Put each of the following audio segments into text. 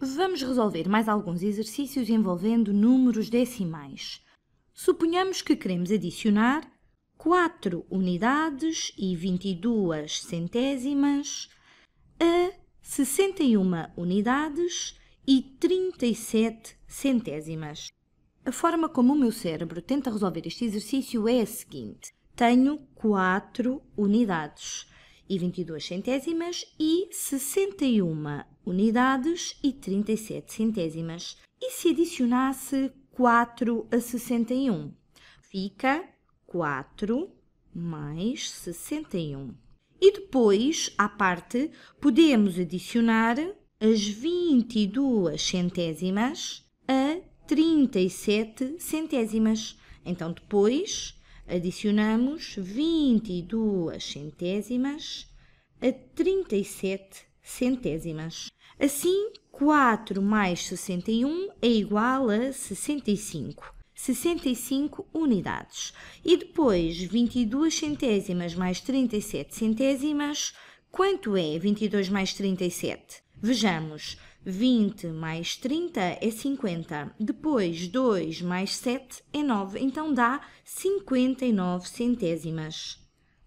Vamos resolver mais alguns exercícios envolvendo números decimais. Suponhamos que queremos adicionar 4 unidades e 22 centésimas a 61 unidades e 37 centésimas. A forma como o meu cérebro tenta resolver este exercício é a seguinte: tenho 4 unidades e 22 centésimas e 61 unidades e 37 centésimas. E se adicionasse 4 a 61, fica 4 mais 61. E depois, à parte, podemos adicionar as 22 centésimas a 37 centésimas. Então, depois, Adicionamos 22 centésimas a 37 centésimas. Assim, 4 mais 61 é igual a 65. 65 unidades. E depois, 22 centésimas mais 37 centésimas, quanto é 22 mais 37? Vejamos, 20 mais 30 é 50. Depois, 2 mais 7 é 9. Então dá 59 centésimas.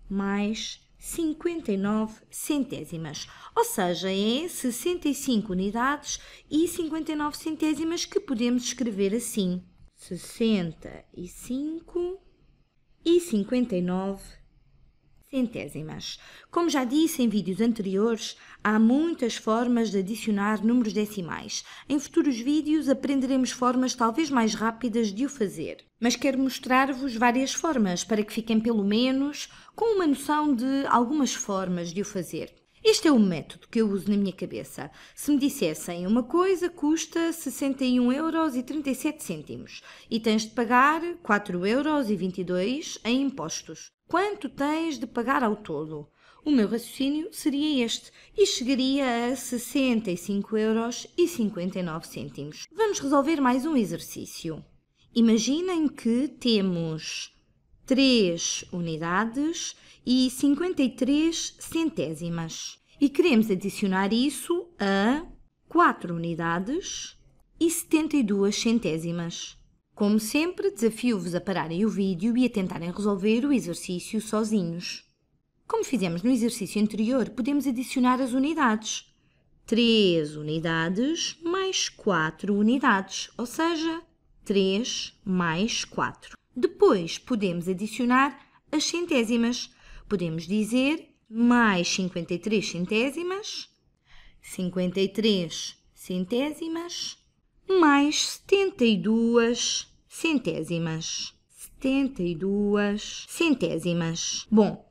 Mais 59 centésimas. Ou seja, é 65 unidades e 59 centésimas que podemos escrever assim: 65 e 59 centésimas centésimas. Como já disse em vídeos anteriores, há muitas formas de adicionar números decimais. Em futuros vídeos aprenderemos formas talvez mais rápidas de o fazer, mas quero mostrar-vos várias formas para que fiquem pelo menos com uma noção de algumas formas de o fazer. Este é o método que eu uso na minha cabeça. Se me dissessem uma coisa custa euros e tens de pagar euros em impostos. Quanto tens de pagar ao todo? O meu raciocínio seria este e chegaria a 65,59 euros e Vamos resolver mais um exercício. Imaginem que temos 3 unidades e 53 centésimas e queremos adicionar isso a 4 unidades e 72 centésimas. Como sempre, desafio-vos a pararem o vídeo e a tentarem resolver o exercício sozinhos. Como fizemos no exercício anterior, podemos adicionar as unidades. 3 unidades mais 4 unidades, ou seja, 3 mais 4. Depois podemos adicionar as centésimas. Podemos dizer mais 53 centésimas, 53 centésimas, mais 72 centésimas centésimas. 72 centésimas. Bom,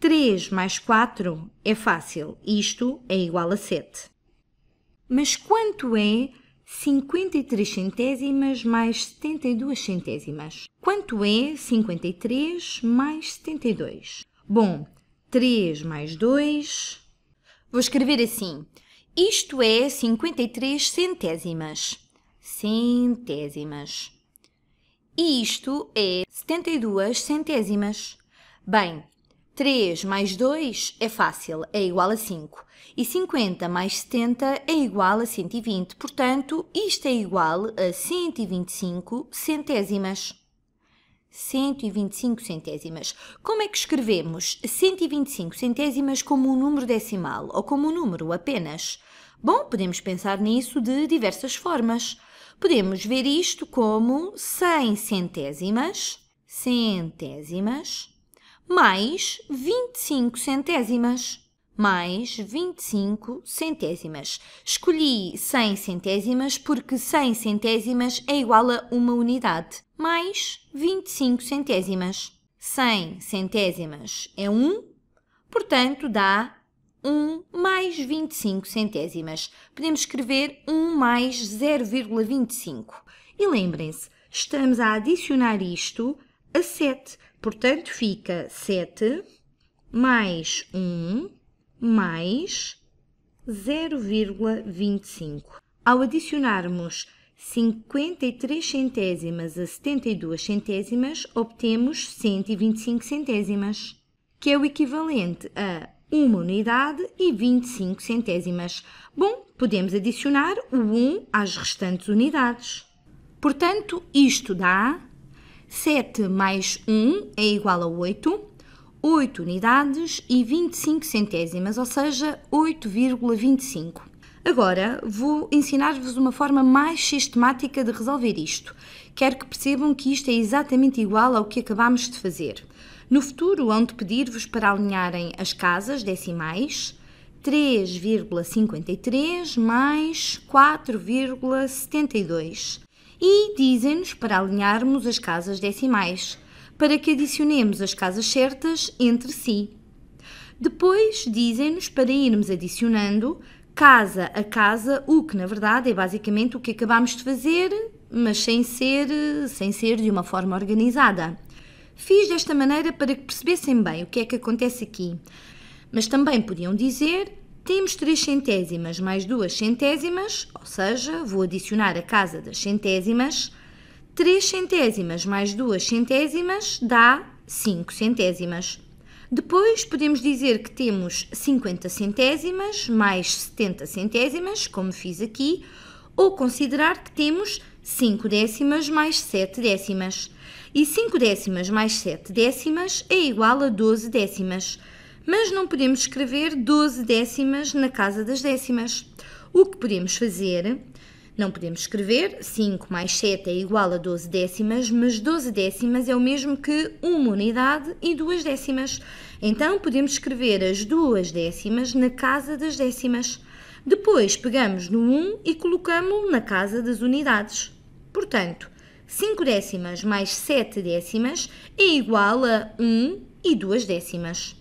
3 mais 4 é fácil, isto é igual a 7. Mas quanto é 53 centésimas mais 72 centésimas? Quanto é 53 mais 72? Bom, 3 mais 2. Vou escrever assim. Isto é 53 centésimas. Centésimas. E isto é 72 centésimas. Bem, 3 mais 2 é fácil, é igual a 5. E 50 mais 70 é igual a 120. Portanto, isto é igual a 125 centésimas. 125 centésimas. Como é que escrevemos 125 centésimas como um número decimal ou como um número apenas? Bom, podemos pensar nisso de diversas formas podemos ver isto como 100 centésimas, centésimas, mais 25 centésimas, mais 25 centésimas. Escolhi 100 centésimas porque 100 centésimas é igual a uma unidade, mais 25 centésimas. 100 centésimas é 1, portanto dá 1 mais 25 centésimas. Podemos escrever 1 mais 0,25. E lembrem-se, estamos a adicionar isto a 7. Portanto, fica 7 mais 1 mais 0,25. Ao adicionarmos 53 centésimas a 72 centésimas, obtemos 125 centésimas, que é o equivalente a uma unidade e 25 centésimas. Bom, podemos adicionar o 1 às restantes unidades. Portanto, isto dá 7 mais 1 é igual a 8, 8 unidades e 25 centésimas, ou seja, 8,25. Agora vou ensinar-vos uma forma mais sistemática de resolver isto. Quero que percebam que isto é exatamente igual ao que acabámos de fazer. No futuro, hão de pedir-vos para alinharem as casas decimais 3,53 mais 4,72 e dizem-nos para alinharmos as casas decimais, para que adicionemos as casas certas entre si. Depois dizem-nos para irmos adicionando casa a casa, o que na verdade é basicamente o que acabamos de fazer, mas sem ser, sem ser de uma forma organizada. Fiz desta maneira para que percebessem bem o que é que acontece aqui. Mas também podiam dizer: temos 3 centésimas mais 2 centésimas, ou seja, vou adicionar a casa das centésimas. 3 centésimas mais 2 centésimas dá 5 centésimas. Depois podemos dizer que temos 50 centésimas mais 70 centésimas, como fiz aqui, ou considerar que temos 5 décimas mais 7 décimas. E 5 décimas mais 7 décimas é igual a 12 décimas. Mas não podemos escrever 12 décimas na casa das décimas. O que podemos fazer? Não podemos escrever 5 mais 7 é igual a 12 décimas, mas 12 décimas é o mesmo que uma unidade e duas décimas. Então podemos escrever as duas décimas na casa das décimas. Depois pegamos no 1 e colocamos na casa das unidades. Portanto, 5 décimas mais 7 décimas é igual a 1 e 2 décimas.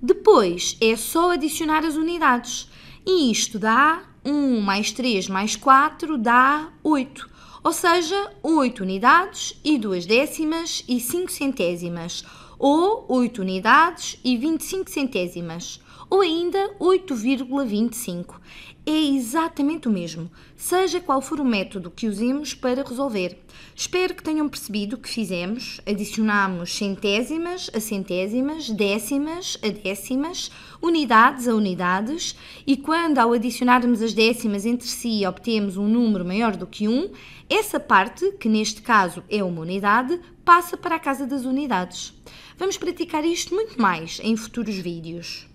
Depois é só adicionar as unidades. E isto dá 1 mais 3 mais 4 dá 8. Ou seja, 8 unidades e 2 décimas e 5 centésimas. Ou 8 unidades e 25 centésimas. Ou ainda 8,25 é exatamente o mesmo, seja qual for o método que usemos para resolver. Espero que tenham percebido que fizemos, adicionamos centésimas a centésimas, décimas a décimas, unidades a unidades e quando ao adicionarmos as décimas entre si obtemos um número maior do que 1, um, essa parte, que neste caso é uma unidade, passa para a casa das unidades. Vamos praticar isto muito mais em futuros vídeos.